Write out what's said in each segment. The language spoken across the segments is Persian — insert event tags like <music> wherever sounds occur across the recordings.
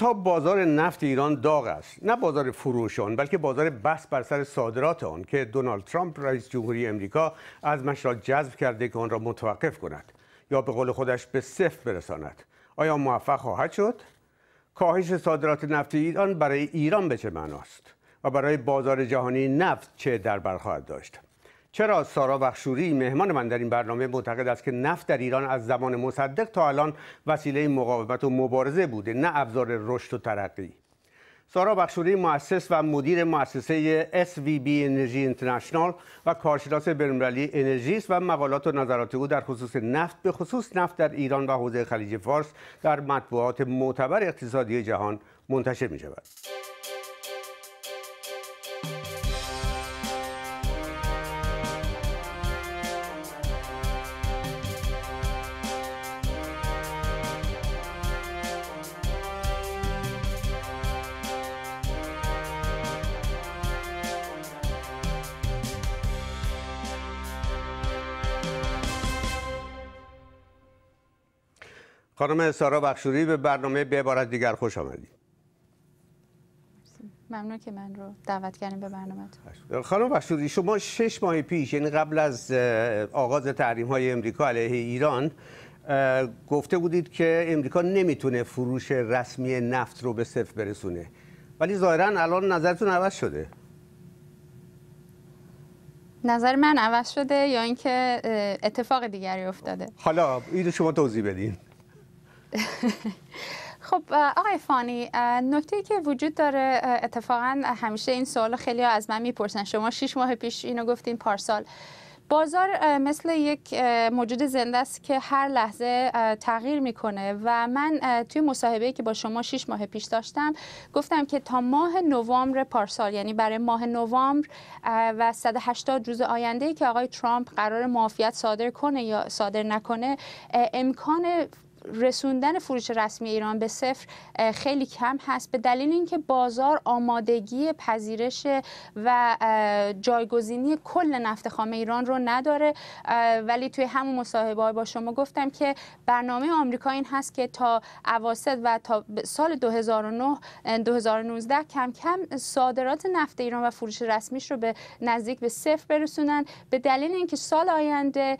ها بازار نفت ایران داغ است نه بازار فروش آن بلکه بازار بس بر سر صادرات آن که دونالد ترامپ رئیس جمهوری امریکا از را جذب کرده که آن را متوقف کند یا به قول خودش به صفر برساند آیا موفق خواهد شد کاهش صادرات نفت ایران برای ایران به چه معناست و برای بازار جهانی نفت چه در بر خواهد داشت چرا سارا بخشوری مهمان من در این برنامه معتقد است که نفت در ایران از زمان مصدق تا الان وسیله مقاومت و مبارزه بوده نه ابزار رشد و ترقی سارا بخشوری مؤسس و مدیر مؤسسه SVB انرژی اینترنشنال و کارشناس بینالمللی انرژی است و مقالات و نظرات او در خصوص نفت به خصوص نفت در ایران و حوزه خلیج فارس در مطبوعات معتبر اقتصادی جهان منتشر می شود. خانم سارا بخشوری به برنامه به عبارت دیگر خوش آمدید ممنون که من رو دعوت کردیم به برنامه خانم بخشوری شما شش ماه پیش یعنی قبل از آغاز تحریم های امریکا علیه ایران گفته بودید که امریکا نمیتونه فروش رسمی نفت رو به صفر برسونه ولی ظاهرا الان نظرتون عوض شده نظر من عوض شده یا اینکه اتفاق دیگری افتاده حالا اینو شما توضیح بدین <laughs> خب آقای فانی نکته که وجود داره اتفاقا همیشه این سوال خیلی از من میپرسن شما شیش ماه پیش اینو گفتین پارسال بازار مثل یک موجود زنده است که هر لحظه تغییر میکنه و من توی مصاحبه که با شما شیش ماه پیش داشتم گفتم که تا ماه نوامبر پارسال یعنی برای ماه نوامبر و 180 روز آینده که آقای ترامپ قرار معافیت صادر کنه یا صادر نکنه امکان رسوندن فروش رسمی ایران به صفر خیلی کم هست به دلیل اینکه بازار آمادگی پذیرش و جایگزینی کل نفت خام ایران رو نداره ولی توی همون مصاحبه با شما گفتم که برنامه آمریکا این هست که تا اواسط و تا سال 2009 2019 کم کم صادرات نفت ایران و فروش رسمیش رو به نزدیک به صفر برسونن به دلیل اینکه سال آینده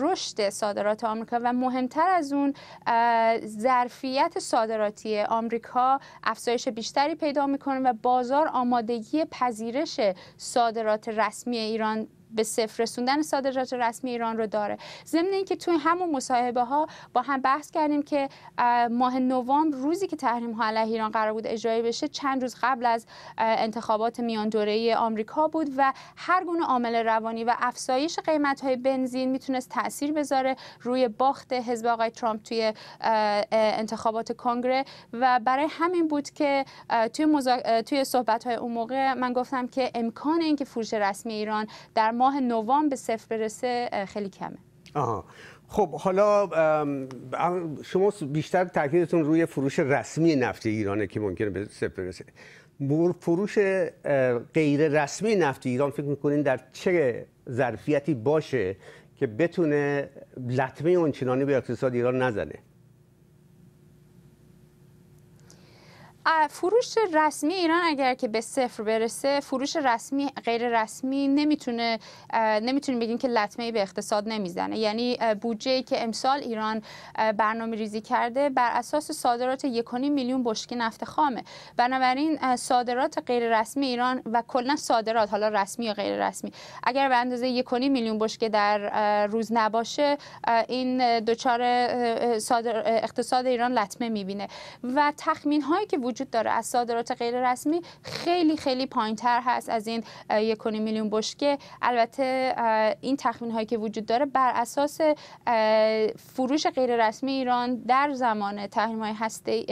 رشد صادرات آمریکا و مهمتر از اون ظرفیت صادراتی آمریکا افزایش بیشتری پیدا میکنه و بازار آمادگی پذیرش صادرات رسمی ایران به صفر رسوندن صادرات رسمی ایران رو داره ضمن اینکه توی همون مصاحبه ها با هم بحث کردیم که ماه نوامبر روزی که تحریم ها علیه ایران قرار بود اجرایی بشه چند روز قبل از انتخابات میان دوره ای آمریکا بود و هر گونه عامل روانی و افزایش قیمت های بنزین میتونست تاثیر بذاره روی باخت حزب آقای ترامپ توی انتخابات کنگره و برای همین بود که توی, مزا... توی صحبت های اون موقع من گفتم که امکان اینکه فروش رسمی ایران در ماه نوامبر به صفر برسه خیلی کمه آها خب حالا شما بیشتر تاکیدتون روی فروش رسمی نفت ایرانه که ممکنه به صفر برسه فروش غیر رسمی نفت ایران فکر میکنین در چه ظرفیتی باشه که بتونه لطمه اونچنانی به اقتصاد ایران نزنه فروش رسمی ایران اگر که به صفر برسه فروش رسمی غیر رسمی نمیتونه نمیتونیم بگیم که لطمه ای به اقتصاد نمیزنه یعنی بودجه ای که امسال ایران برنامه ریزی کرده بر اساس صادرات 1.5 میلیون بشکه نفت خامه بنابراین صادرات غیر رسمی ایران و کلا صادرات حالا رسمی یا غیر رسمی اگر به اندازه 1.5 میلیون بشکه در روز نباشه این دچار اقتصاد ایران لطمه میبینه و تخمین هایی که وجود داره از صادرات غیر رسمی خیلی خیلی پایین تر هست از این یک میلیون بشکه البته این تخمین هایی که وجود داره بر اساس فروش غیر رسمی ایران در زمان تحریم های هسته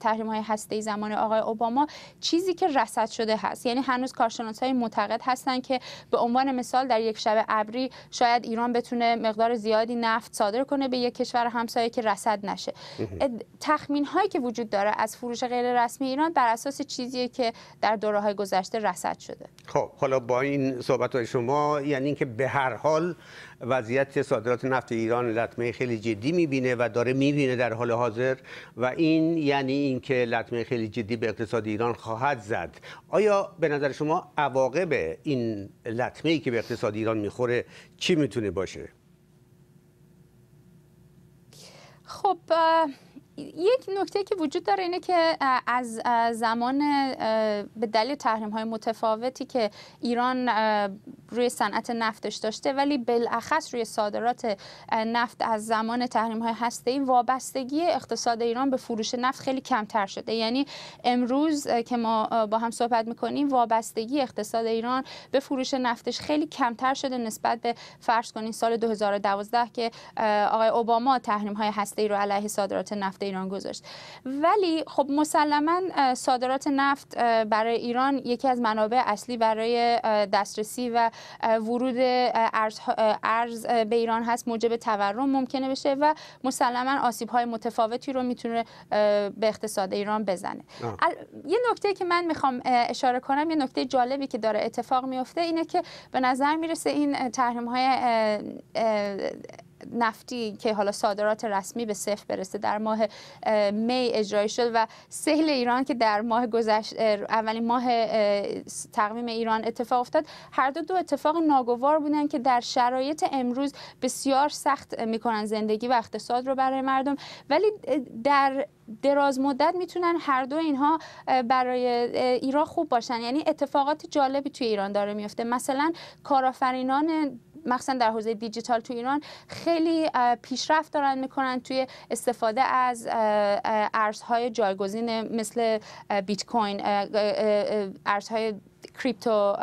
تحریم های هسته زمان آقای اوباما چیزی که رصد شده هست یعنی هنوز کارشناس های معتقد هستند که به عنوان مثال در یک شب ابری شاید ایران بتونه مقدار زیادی نفت صادر کنه به یک کشور همسایه که رصد نشه تخمین هایی که وجود داره از فروش غیر رسمی ایران بر اساس چیزیه که در دوره های گذشته رصد شده خب حالا با این صحبت های شما یعنی اینکه به هر حال وضعیت صادرات نفت ایران لطمه خیلی جدی میبینه و داره میبینه در حال حاضر و این یعنی اینکه لطمه خیلی جدی به اقتصاد ایران خواهد زد آیا به نظر شما عواقب این لطمه ای که به اقتصاد ایران میخوره چی میتونه باشه خب یک نکته که وجود داره اینه که از زمان به دلیل تحریم های متفاوتی که ایران روی صنعت نفتش داشته ولی بالاخص روی صادرات نفت از زمان تحریم های هسته وابستگی اقتصاد ایران به فروش نفت خیلی کمتر شده یعنی امروز که ما با هم صحبت میکنیم وابستگی اقتصاد ایران به فروش نفتش خیلی کمتر شده نسبت به فرض کنین سال 2012 که آقای اوباما تحریم های هسته ای رو علیه صادرات نفت ایران گذاشت ولی خب مسلما صادرات نفت برای ایران یکی از منابع اصلی برای دسترسی و ورود ارز, ارز به ایران هست موجب تورم ممکنه بشه و مسلما آسیب های متفاوتی رو میتونه به اقتصاد ایران بزنه یه نکته که من میخوام اشاره کنم یه نکته جالبی که داره اتفاق میفته اینه که به نظر میرسه این تحریم های نفتی که حالا صادرات رسمی به صفر برسه در ماه می اجرایی شد و سهل ایران که در ماه گذشت اولین ماه تقویم ایران اتفاق افتاد هر دو دو اتفاق ناگوار بودن که در شرایط امروز بسیار سخت میکنن زندگی و اقتصاد رو برای مردم ولی در دراز مدت میتونن هر دو اینها برای ایران خوب باشن یعنی اتفاقات جالبی توی ایران داره میفته مثلا کارآفرینان مخصوصا در حوزه دیجیتال تو ایران خیلی پیشرفت دارن میکنن توی استفاده از ارزهای جایگزین مثل بیت کوین ارزهای کریپتو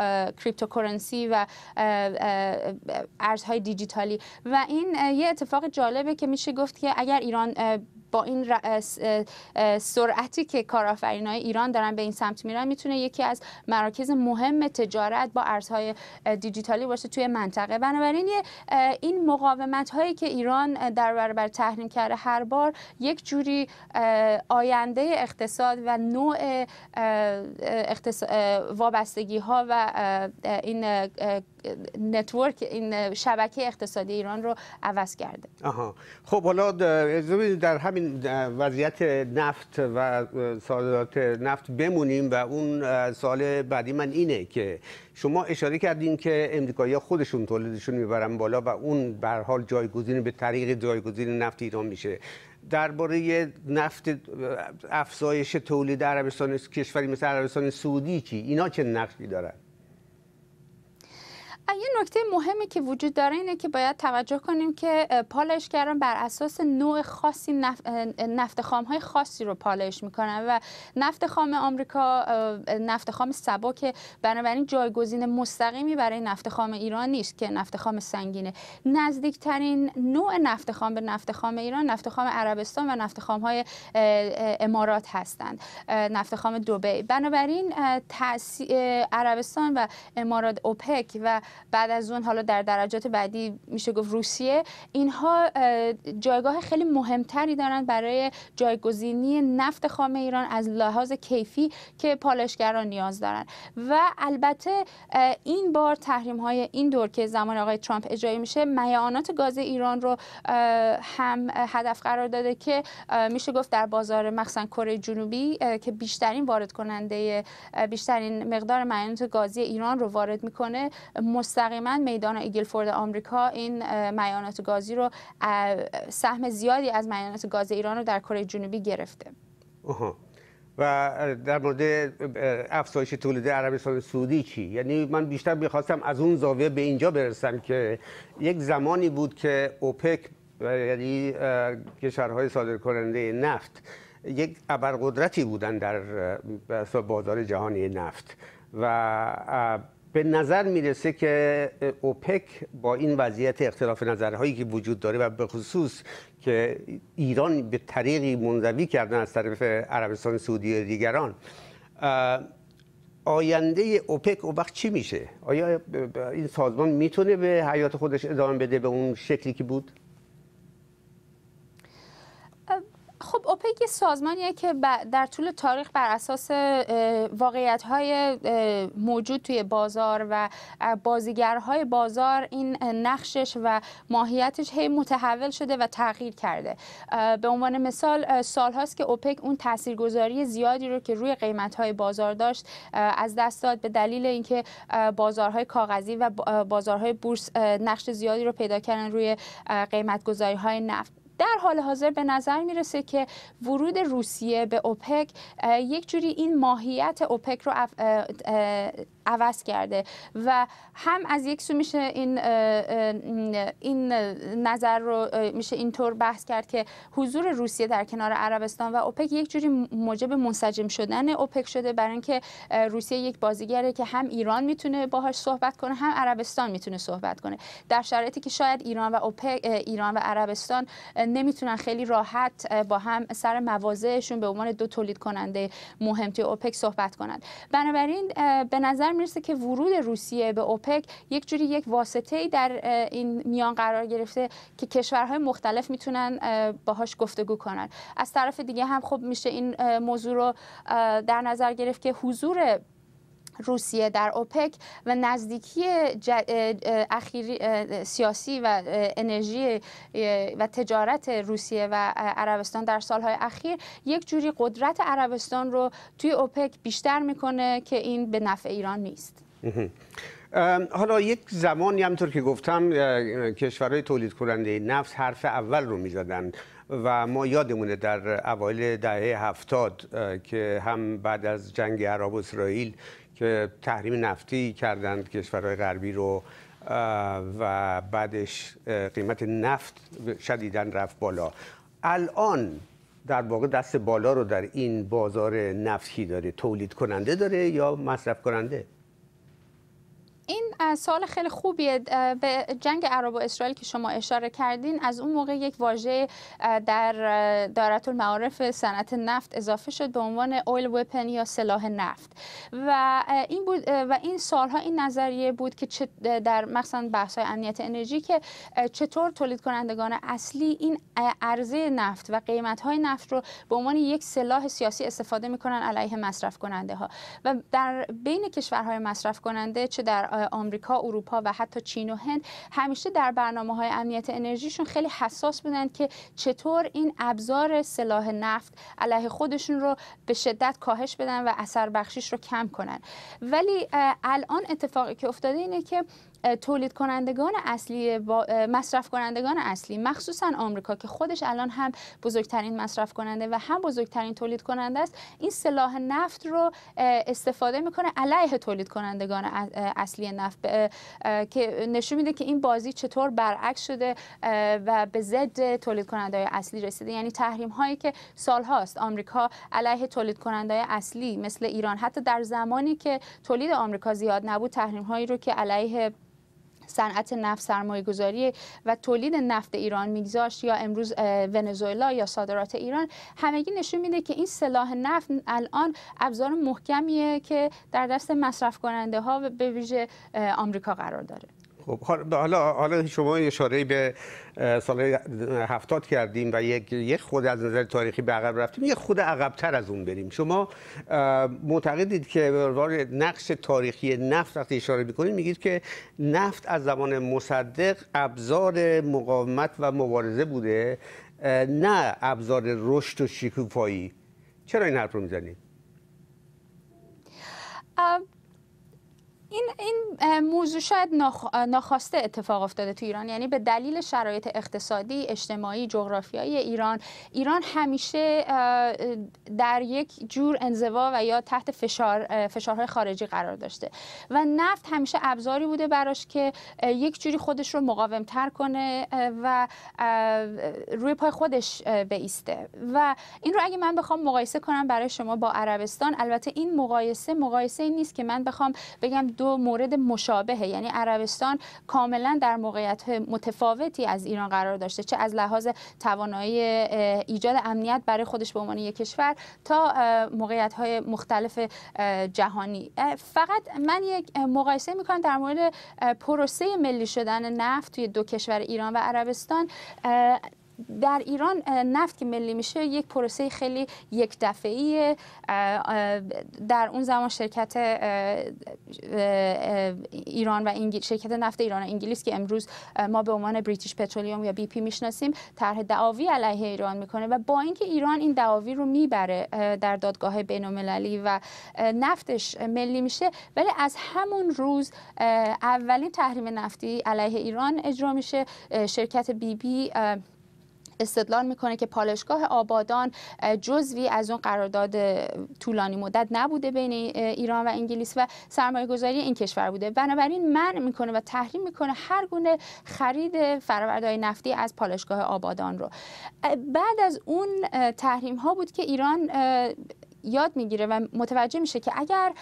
کریپتوکرنسی uh, و uh, uh, ارزهای دیجیتالی و این یه اتفاق جالبه که میشه گفت که اگر ایران با این سرعتی که کارآفرین های ایران دارن به این سمت میرن میتونه یکی از مراکز مهم تجارت با ارزهای دیجیتالی باشه توی منطقه بنابراین این مقاومت هایی که ایران در برابر تحریم کرده هر بار یک جوری آینده اقتصاد و نوع اقتصاد وابستگی ها و این نتورک این شبکه اقتصادی ایران رو عوض کرده آها خب حالا در همین وضعیت نفت و صادرات نفت بمونیم و اون سال بعدی من اینه که شما اشاره کردین که امریکایی خودشون تولیدشون میبرن بالا و اون به حال جایگزین به طریق جایگزین نفت ایران میشه درباره نفت افزایش تولید عربستان کشوری مثل عربستان سعودی چی اینا چه نقشی دارند یه نکته مهمی که وجود داره اینه که باید توجه کنیم که پالش بر اساس نوع خاصی نف... نفت خام های خاصی رو پالایش میکنن و نفت خام آمریکا نفت خام سبک بنابراین جایگزین مستقیمی برای نفت خام ایران نیست که نفت خام سنگینه نزدیکترین نوع نفت خام به نفت خام ایران نفت خام عربستان و نفت های امارات هستند نفت خام دبی بنابراین تأس... عربستان و امارات اوپک و بعد از اون حالا در درجات بعدی میشه گفت روسیه اینها جایگاه خیلی مهمتری دارن برای جایگزینی نفت خام ایران از لحاظ کیفی که پالشگران نیاز دارن و البته این بار تحریم های این دور که زمان آقای ترامپ اجرایی میشه میعانات گاز ایران رو هم هدف قرار داده که میشه گفت در بازار مخصوصا کره جنوبی که بیشترین وارد کننده بیشترین مقدار میعانات گازی ایران رو وارد میکنه مستقیما میدان ایگلفورد آمریکا این میانات گازی رو سهم زیادی از میانات گاز ایران رو در کره جنوبی گرفته و در مورد افزایش تولید عربستان سعودی چی یعنی من بیشتر میخواستم از اون زاویه به اینجا برسم که یک زمانی بود که اوپک یعنی کشورهای صادرکننده نفت یک ابرقدرتی بودن در بازار جهانی نفت و به نظر میرسه که اوپک با این وضعیت اختلاف نظرهایی که وجود داره و به خصوص که ایران به طریقی منظوی کردن از طرف عربستان سعودی و دیگران آینده اوپک او وقت چی میشه؟ آیا این سازمان میتونه به حیات خودش ادامه بده به اون شکلی که بود؟ خب اوپک یه سازمانیه که در طول تاریخ بر اساس واقعیت های موجود توی بازار و بازیگرهای بازار این نقشش و ماهیتش هی متحول شده و تغییر کرده به عنوان مثال هاست که اوپک اون تاثیرگذاری زیادی رو که روی قیمت های بازار داشت از دست داد به دلیل اینکه بازارهای کاغذی و بازارهای بورس نقش زیادی رو پیدا کردن روی قیمت های نفت در حال حاضر به نظر میرسه که ورود روسیه به اوپک یک جوری این ماهیت اوپک رو عوض کرده و هم از یک سو میشه این این نظر رو میشه اینطور بحث کرد که حضور روسیه در کنار عربستان و اوپک یک جوری موجب منسجم شدن اوپک شده برای اینکه روسیه یک بازیگره که هم ایران میتونه باهاش صحبت کنه هم عربستان میتونه صحبت کنه در شرایطی که شاید ایران و اوپک ایران و عربستان نمیتونن خیلی راحت با هم سر موازهشون به عنوان دو تولید کننده مهم توی اوپک صحبت کنند بنابراین به نظر میرسه که ورود روسیه به اوپک یک جوری یک واسطه ای در این میان قرار گرفته که کشورهای مختلف میتونن باهاش گفتگو کنن از طرف دیگه هم خب میشه این موضوع رو در نظر گرفت که حضور روسیه در اوپک و نزدیکی سیاسی و انرژی و تجارت روسیه و عربستان در سالهای اخیر یک جوری قدرت عربستان رو توی اوپک بیشتر میکنه که این به نفع ایران نیست حالا یک زمانی همطور که گفتم کشورهای تولید کننده نفس حرف اول رو میزدند و ما یادمونه در اوایل دهه هفتاد که هم بعد از جنگ عرب اسرائیل که تحریم نفتی کردند کشورهای غربی رو و بعدش قیمت نفت شدیدن رفت بالا الان در واقع دست بالا رو در این بازار نفتی داره تولید کننده داره یا مصرف کننده این سال خیلی خوبیه به جنگ عرب و اسرائیل که شما اشاره کردین از اون موقع یک واژه در دارت المعارف صنعت نفت اضافه شد به عنوان اویل وپن یا سلاح نفت و این بود و این سالها این نظریه بود که در مثلا بحث های امنیت انرژی که چطور تولید کنندگان اصلی این عرضه نفت و قیمت های نفت رو به عنوان یک سلاح سیاسی استفاده میکنن علیه مصرف کننده ها و در بین کشورهای مصرف کننده چه در آمریکا، اروپا و حتی چین و هند همیشه در برنامه های امنیت انرژیشون خیلی حساس بودن که چطور این ابزار سلاح نفت علیه خودشون رو به شدت کاهش بدن و اثر بخشیش رو کم کنن ولی الان اتفاقی که افتاده اینه که تولید کنندگان اصلی مصرف کنندگان اصلی مخصوصا آمریکا که خودش الان هم بزرگترین مصرف کننده و هم بزرگترین تولید کننده است این سلاح نفت رو استفاده میکنه علیه تولید کنندگان اصلی نفت که نشون میده که این بازی چطور برعکس شده و به ضد تولید کننده اصلی رسیده یعنی تحریم هایی که سالهاست آمریکا علیه تولید کننده اصلی مثل ایران حتی در زمانی که تولید آمریکا زیاد نبود تحریم هایی رو که علیه صنعت نفت سرمایه گذاری و تولید نفت ایران میگذاشت یا امروز ونزوئلا یا صادرات ایران همگی نشون میده که این سلاح نفت الان ابزار محکمیه که در دست مصرف کننده ها به ویژه آمریکا قرار داره خب حالا حالا شما اشاره به سال هفتاد کردیم و یک خود از نظر تاریخی به عقب رفتیم یک خود عقبتر از اون بریم شما معتقدید که نقش تاریخی نفت وقتی اشاره میکنید میگید که نفت از زمان مصدق ابزار مقاومت و مبارزه بوده نه ابزار رشد و شکوفایی چرا این حرف رو میزنید این این موضوع شاید ناخواسته اتفاق افتاده تو ایران یعنی به دلیل شرایط اقتصادی اجتماعی جغرافیایی ایران ایران همیشه در یک جور انزوا و یا تحت فشار فشارهای خارجی قرار داشته و نفت همیشه ابزاری بوده براش که یک جوری خودش رو مقاومتر کنه و روی پای خودش بیسته و این رو اگه من بخوام مقایسه کنم برای شما با عربستان البته این مقایسه مقایسه نیست که من بخوام بگم دو مورد مشابهه یعنی عربستان کاملا در موقعیت متفاوتی از ایران قرار داشته چه از لحاظ توانایی ایجاد امنیت برای خودش به عنوان یک کشور تا موقعیت های مختلف جهانی فقط من یک مقایسه میکنم در مورد پروسه ملی شدن نفت توی دو کشور ایران و عربستان در ایران نفت که ملی میشه یک پروسه خیلی یک دفعی در اون زمان شرکت ایران و شرکت نفت ایران و انگلیس که امروز ما به عنوان بریتیش پترولیوم یا بی پی میشناسیم طرح دعاوی علیه ایران میکنه و با اینکه ایران این دعاوی رو میبره در دادگاه بین المللی و نفتش ملی میشه ولی از همون روز اولین تحریم نفتی علیه ایران اجرا میشه شرکت بی بی استدلال میکنه که پالشگاه آبادان جزوی از اون قرارداد طولانی مدت نبوده بین ایران و انگلیس و سرمایه گذاری این کشور بوده بنابراین من میکنه و تحریم میکنه هر گونه خرید فرآوردهای نفتی از پالشگاه آبادان رو بعد از اون تحریم ها بود که ایران یاد میگیره و متوجه میشه که اگر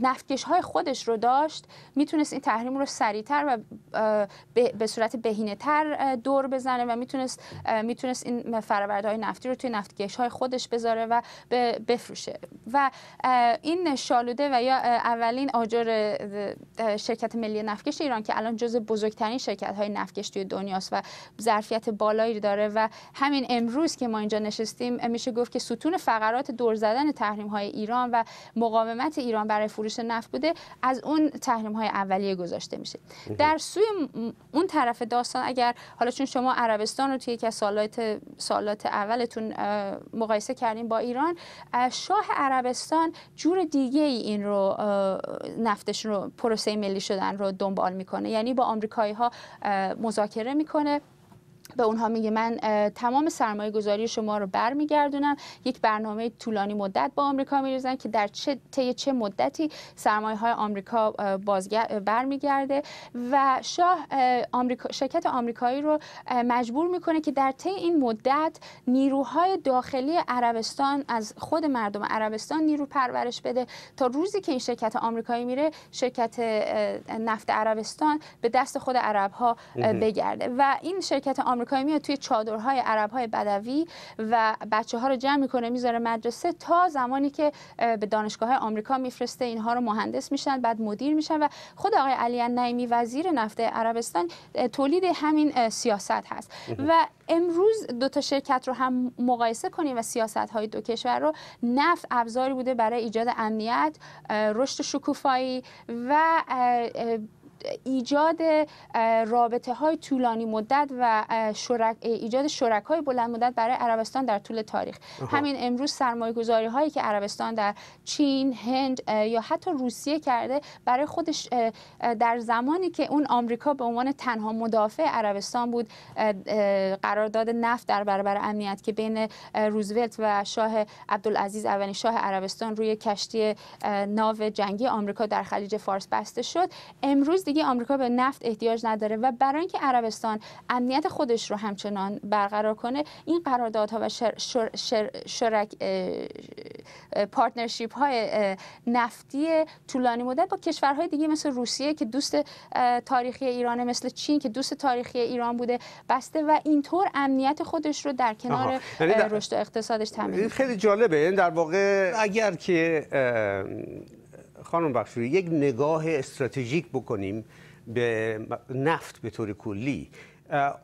نفتکش های خودش رو داشت میتونست این تحریم رو سریعتر و به صورت بهینه تر دور بزنه و میتونست میتونست این فرآورده های نفتی رو توی نفتکش های خودش بذاره و بفروشه و این شالوده و یا اولین آجر شرکت ملی نفتکش ایران که الان جز بزرگترین شرکت های نفتکش توی دنیاست و ظرفیت بالایی داره و همین امروز که ما اینجا نشستیم میشه گفت که ستون فقرات دور زدن تحریم های ایران و مقاومت ایران برای فروش نفت بوده از اون تحریم های اولیه گذاشته میشه در سوی اون طرف داستان اگر حالا چون شما عربستان رو توی یکی از سالات سالات اولتون مقایسه کردیم با ایران شاه عربستان جور دیگه این رو نفتش رو پروسه ملی شدن رو دنبال میکنه یعنی با آمریکایی ها مذاکره میکنه به اونها میگه من تمام سرمایه گذاری شما رو برمیگردونم یک برنامه طولانی مدت با آمریکا میریزن که در چه طی چه مدتی سرمایه های آمریکا برمیگرده و شاه آمریکا شرکت آمریکایی رو مجبور میکنه که در طی این مدت نیروهای داخلی عربستان از خود مردم عربستان نیرو پرورش بده تا روزی که این شرکت آمریکایی میره شرکت نفت عربستان به دست خود عرب ها بگرده و این شرکت آمریکا آمریکایی میاد توی چادرهای عربهای بدوی و بچه ها رو جمع میکنه میذاره مدرسه تا زمانی که به دانشگاه آمریکا میفرسته اینها رو مهندس میشن بعد مدیر میشن و خود آقای علی نعیمی وزیر نفت عربستان تولید همین سیاست هست و امروز دو تا شرکت رو هم مقایسه کنیم و سیاست های دو کشور رو نفت ابزاری بوده برای ایجاد امنیت رشد شکوفایی و ایجاد رابطه های طولانی مدت و شرک ایجاد شرک های بلند مدت برای عربستان در طول تاریخ همین امروز سرمایه گذاری هایی که عربستان در چین، هند یا حتی روسیه کرده برای خودش در زمانی که اون آمریکا به عنوان تنها مدافع عربستان بود قرارداد نفت در برابر امنیت که بین روزولت و شاه عبدالعزیز اولین شاه عربستان روی کشتی ناو جنگی آمریکا در خلیج فارس بسته شد امروز دیگه آمریکا به نفت احتیاج نداره و برای اینکه عربستان امنیت خودش رو همچنان برقرار کنه این قراردادها و شر، شرک پارتنرشیپ های نفتی طولانی مدت با کشورهای دیگه مثل روسیه که دوست تاریخی ایرانه مثل چین که دوست تاریخی ایران بوده بسته و اینطور امنیت خودش رو در کنار یعنی رشد اقتصادش تامین خیلی جالبه یعنی در واقع اگر که خانم بخشوری یک نگاه استراتژیک بکنیم به نفت به طور کلی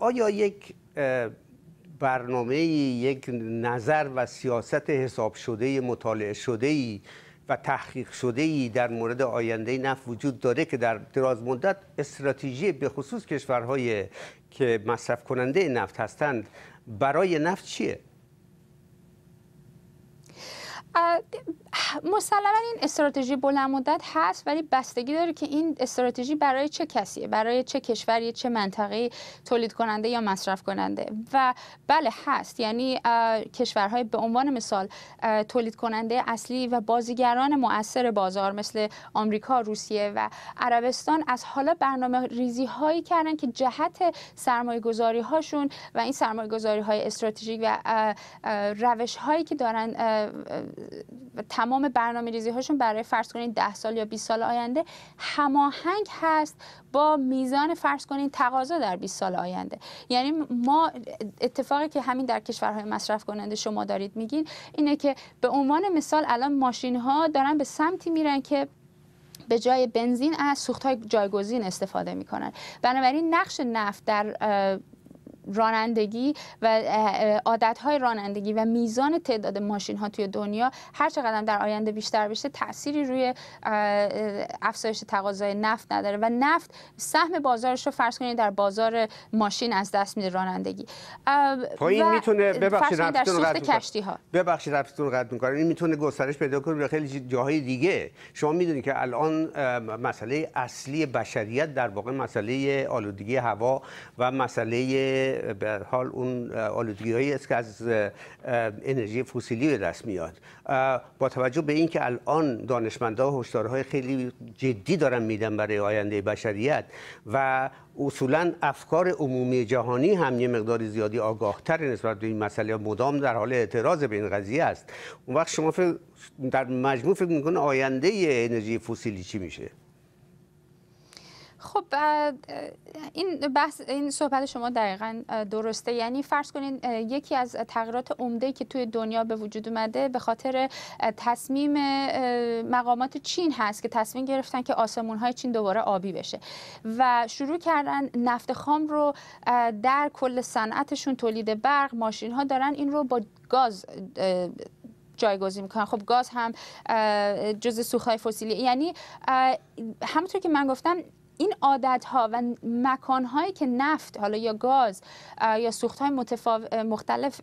آیا یک برنامه یک نظر و سیاست حساب شده مطالعه شده و تحقیق شده ای در مورد آینده نفت وجود داره که در دراز مدت استراتژی به خصوص کشورهای که مصرف کننده نفت هستند برای نفت چیه؟ مسلما این استراتژی بلند مدت هست ولی بستگی داره که این استراتژی برای چه کسیه برای چه کشوری چه منطقه تولید کننده یا مصرف کننده و بله هست یعنی کشورهای به عنوان مثال تولید کننده اصلی و بازیگران مؤثر بازار مثل آمریکا روسیه و عربستان از حالا برنامه ریزی هایی کردن که جهت سرمایه گذاری هاشون و این سرمایه گذاری های استراتژیک و روش هایی که دارن تمام برنامه ریزی هاشون برای فرض کنید 10 سال یا 20 سال آینده هماهنگ هست با میزان فرض کنید تقاضا در 20 سال آینده یعنی ما اتفاقی که همین در کشورهای مصرف کننده شما دارید میگین اینه که به عنوان مثال الان ماشین ها دارن به سمتی میرن که به جای بنزین از های جایگزین استفاده میکنن بنابراین نقش نفت در رانندگی و های رانندگی و میزان تعداد ماشین ها توی دنیا هر چقدر در آینده بیشتر بشه تأثیری روی افزایش تقاضای نفت نداره و نفت سهم بازارش رو فرض کنید در بازار ماشین از دست میده رانندگی پایین خب میتونه ببخشید رفتون کشتی ببخشید رفتون قد میکنه این میتونه گسترش پیدا کنه به خیلی جاهای دیگه شما میدونید که الان مسئله اصلی بشریت در واقع مسئله آلودگی هوا و مسئله به حال اون آلودگی هایی است که از انرژی فسیلی به دست میاد با توجه به اینکه الان دانشمندا هشدارهای خیلی جدی دارن میدن برای آینده بشریت و اصولا افکار عمومی جهانی هم یه مقدار زیادی آگاهتر نسبت به این مسئله مدام در حال اعتراض به این قضیه است اون وقت شما در مجموع فکر میکنه آینده انرژی فسیلی چی میشه خب این بحث این صحبت شما دقیقا درسته یعنی فرض کنید یکی از تغییرات عمده که توی دنیا به وجود اومده به خاطر تصمیم مقامات چین هست که تصمیم گرفتن که آسمون های چین دوباره آبی بشه و شروع کردن نفت خام رو در کل صنعتشون تولید برق ماشین ها دارن این رو با گاز جایگزین میکنن خب گاز هم جز سوخت فسیلی یعنی همونطور که من گفتم این عادت ها و مکان هایی که نفت حالا یا گاز یا سوخت های مختلف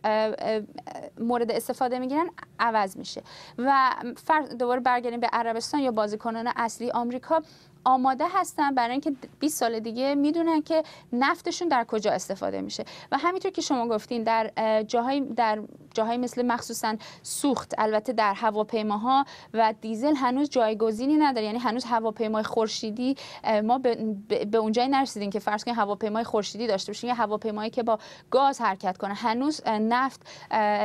مورد استفاده میگیرن عوض میشه و دوباره برگردیم به عربستان یا بازیکنان اصلی آمریکا آماده هستن برای اینکه 20 سال دیگه میدونن که نفتشون در کجا استفاده میشه و همینطور که شما گفتین در جاهای در جاهای مثل مخصوصا سوخت البته در هواپیماها و دیزل هنوز جایگزینی نداره یعنی هنوز هواپیمای خورشیدی ما به اونجایی نرسیدیم که فرض کنیم هواپیمای خورشیدی داشته باشیم یا هواپیمایی که با گاز حرکت کنه هنوز نفت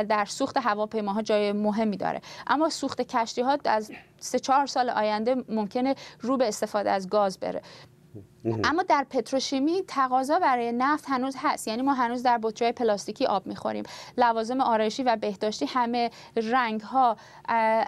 در سوخت هواپیماها جای مهمی داره اما سوخت کشتی ها از سه چهار سال آینده ممکنه رو به استفاده از گاز بره اما در پتروشیمی تقاضا برای نفت هنوز هست یعنی ما هنوز در بطری پلاستیکی آب میخوریم لوازم آرایشی و بهداشتی همه رنگ ها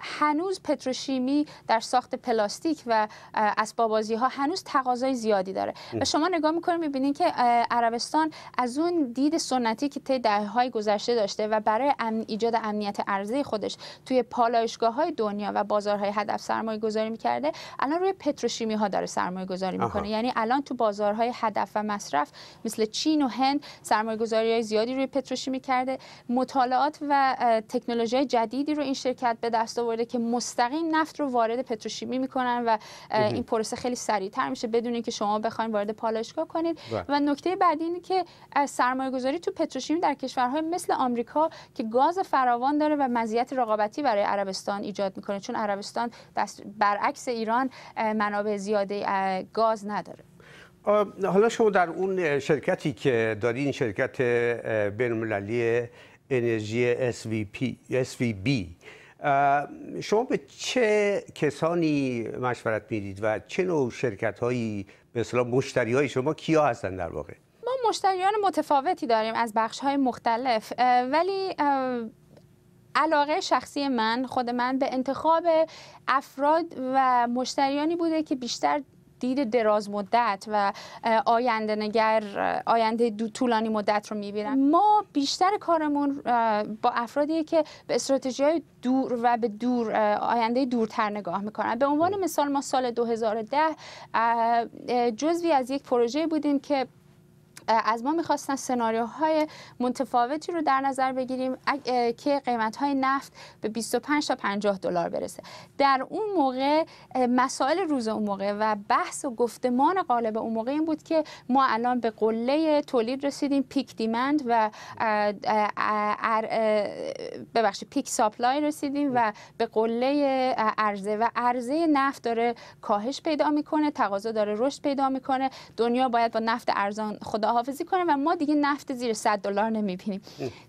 هنوز پتروشیمی در ساخت پلاستیک و اسبابازی ها هنوز تقاضای زیادی داره و شما نگاه میکنید میبینید که عربستان از اون دید سنتی که طی های گذشته داشته و برای ایجاد امنیت ارزی خودش توی پالایشگاه های دنیا و بازارهای هدف سرمایه گذاری میکرده الان روی پتروشیمی ها داره سرمایه گذاری میکنه یعنی الان تو بازارهای هدف و مصرف مثل چین و هند سرمایه‌گذاری های زیادی روی پتروشیمی کرده مطالعات و تکنولوژی جدیدی رو این شرکت به دست آورده که مستقیم نفت رو وارد پتروشیمی میکنن و این پروسه خیلی سریعتر میشه بدون اینکه شما بخواید وارد پالایشگاه کنید بله. و, نکته بعدی اینه که سرمایه‌گذاری تو پتروشیمی در کشورهای مثل آمریکا که گاز فراوان داره و مزیت رقابتی برای عربستان ایجاد میکنه چون عربستان برعکس ایران منابع زیادی گاز نداره حالا شما در اون شرکتی که دارین شرکت بینالمللی انرژی SVB شما به چه کسانی مشورت میدید و چه نوع شرکت هایی به مشتری های شما کیا هستن در واقع ما مشتریان متفاوتی داریم از بخش های مختلف ولی علاقه شخصی من خود من به انتخاب افراد و مشتریانی بوده که بیشتر دید دراز مدت و آینده نگر آینده طولانی مدت رو میبینن ما بیشتر کارمون با افرادی که به استراتژی های دور و به دور آینده دورتر نگاه میکنن به عنوان خب. مثال ما سال 2010 جزوی از یک پروژه بودیم که از ما میخواستن سناریوهای متفاوتی رو در نظر بگیریم که قیمت های نفت به 25 تا 50 دلار برسه در اون موقع مسائل روز اون موقع و بحث و گفتمان غالب اون موقع این بود که ما الان به قله تولید رسیدیم پیک دیمند و ببخشید پیک ساپلای رسیدیم و به قله عرضه و عرضه نفت داره کاهش پیدا میکنه تقاضا داره رشد پیدا میکنه دنیا باید با نفت ارزان خدا خداحافظی کنه و ما دیگه نفت زیر 100 دلار نمیبینیم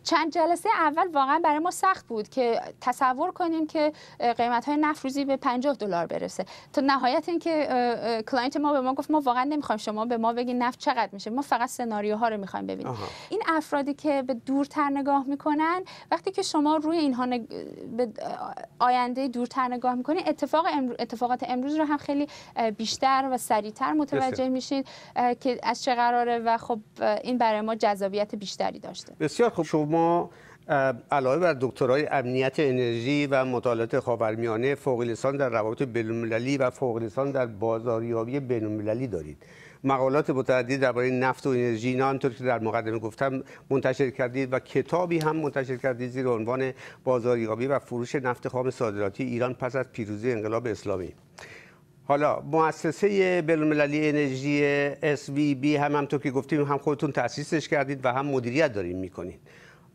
چند جلسه اول واقعا برای ما سخت بود که تصور کنیم که قیمت های نفت روزی به 50 دلار برسه تا نهایت اینکه کلاینت ما به ما گفت ما واقعا نمیخوایم شما به ما بگی نفت چقدر میشه ما فقط سناریوها رو میخوایم ببینیم این افرادی که به دورتر نگاه میکنن وقتی که شما روی اینها نگ... به آینده دورتر نگاه میکنین اتفاق اتفاقات امروز رو هم خیلی بیشتر و سریعتر متوجه میشین که از چه قراره و خب خب این برای ما جذابیت بیشتری داشته بسیار خوب شما علاوه بر دکترای امنیت انرژی و مطالعات خاورمیانه فوق در روابط بین‌المللی و فوق در بازاریابی بین‌المللی دارید مقالات متعددی درباره نفت و انرژی اینا همطور که در مقدمه گفتم منتشر کردید و کتابی هم منتشر کردید زیر عنوان بازاریابی و فروش نفت خام صادراتی ایران پس از پیروزی انقلاب اسلامی حالا مؤسسه بین‌المللی انرژی بی، هم تو که گفتیم هم خودتون تأسیسش کردید و هم مدیریت داریم میکنید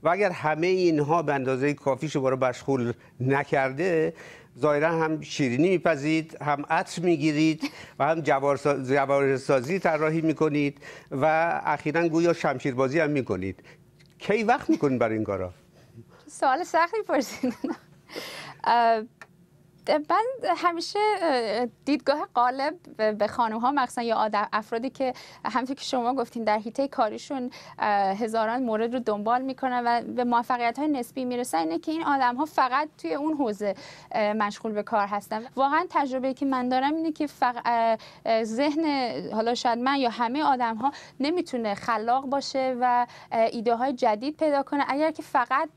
و اگر همه اینها به اندازه کافی شما رو بشخول نکرده ظاهرا هم شیرینی میپذید هم عطر میگیرید و هم جوارسازی طراحی میکنید و اخیرا گویا شمشیربازی هم میکنید کی وقت میکنید برای این کارا سوال سختی پرسید <laughs> من همیشه دیدگاه قالب به خانم ها مخصوصا یا افرادی که همونطور که شما گفتین در حیطه کاریشون هزاران مورد رو دنبال میکنن و به موفقیت های نسبی میرسن اینه که این آدم ها فقط توی اون حوزه مشغول به کار هستن واقعا تجربه که من دارم اینه که ذهن حالا شاید من یا همه آدم ها نمیتونه خلاق باشه و ایده های جدید پیدا کنه اگر که فقط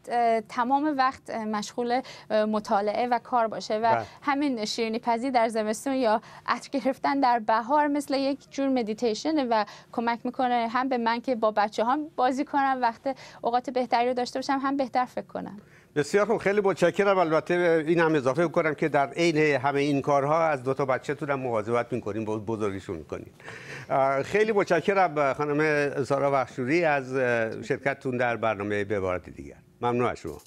تمام وقت مشغول مطالعه و کار باشه و بله. همین شیرینی پزی در زمستون یا عطر گرفتن در بهار مثل یک جور مدیتیشن و کمک میکنه هم به من که با بچه هم بازی کنم وقت اوقات بهتری رو داشته باشم هم بهتر فکر کنم بسیار خوب خیلی متشکرم البته این هم اضافه کنم که در عین همه این کارها از دو تا بچه بچه‌تون هم مواظبت می‌کنین بزرگیشون می‌کنین خیلی متشکرم خانم سارا وخشوری از شرکتتون در برنامه به دیگر ممنون از شما